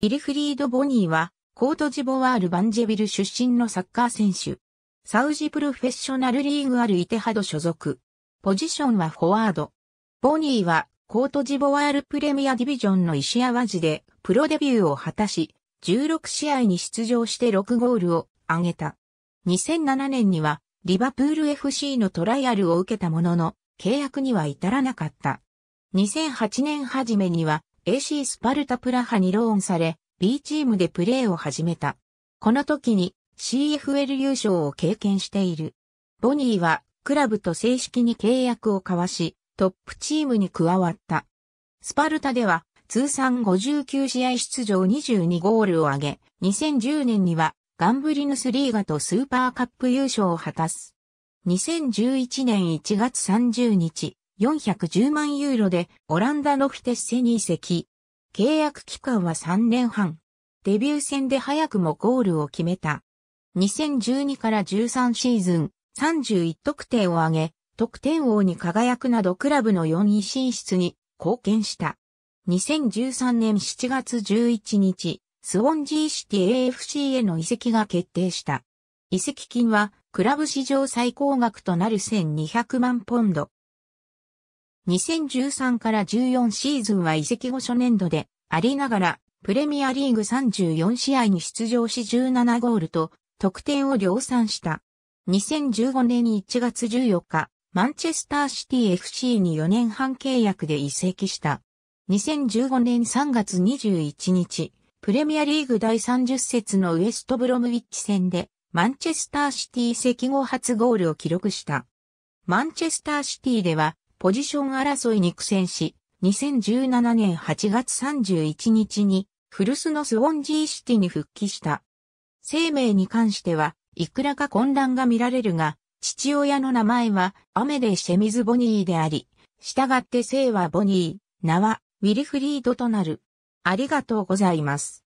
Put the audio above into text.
イルフリード・ボニーは、コートジボワール・バンジェビル出身のサッカー選手。サウジプロフェッショナルリーグあるイテハド所属。ポジションはフォワード。ボニーは、コートジボワールプレミアディビジョンの石淡路で、プロデビューを果たし、16試合に出場して6ゴールを挙げた。2007年には、リバプール FC のトライアルを受けたものの、契約には至らなかった。2008年初めには、AC スパルタプラハにローンされ、B チームでプレーを始めた。この時に CFL 優勝を経験している。ボニーはクラブと正式に契約を交わし、トップチームに加わった。スパルタでは通算59試合出場22ゴールを挙げ、2010年にはガンブリヌスリーガとスーパーカップ優勝を果たす。2011年1月30日、410万ユーロでオランダのフィテッセに移籍。契約期間は3年半。デビュー戦で早くもゴールを決めた。2012から13シーズン31得点を挙げ、得点王に輝くなどクラブの4位進出に貢献した。2013年7月11日、スウォンジーシティ AFC への移籍が決定した。移籍金はクラブ史上最高額となる1200万ポンド。2013から14シーズンは移籍後初年度でありながら、プレミアリーグ34試合に出場し17ゴールと得点を量産した。2015年1月14日、マンチェスターシティ FC に4年半契約で移籍した。2015年3月21日、プレミアリーグ第30節のウエストブロムウィッチ戦で、マンチェスターシティ移籍後初ゴールを記録した。マンチェスターシティでは、ポジション争いに苦戦し、2017年8月31日に、古巣のスウォンジーシティに復帰した。生命に関しては、いくらか混乱が見られるが、父親の名前は、アメデシェミズ・ボニーであり、従って姓はボニー、名は、ウィリフリードとなる。ありがとうございます。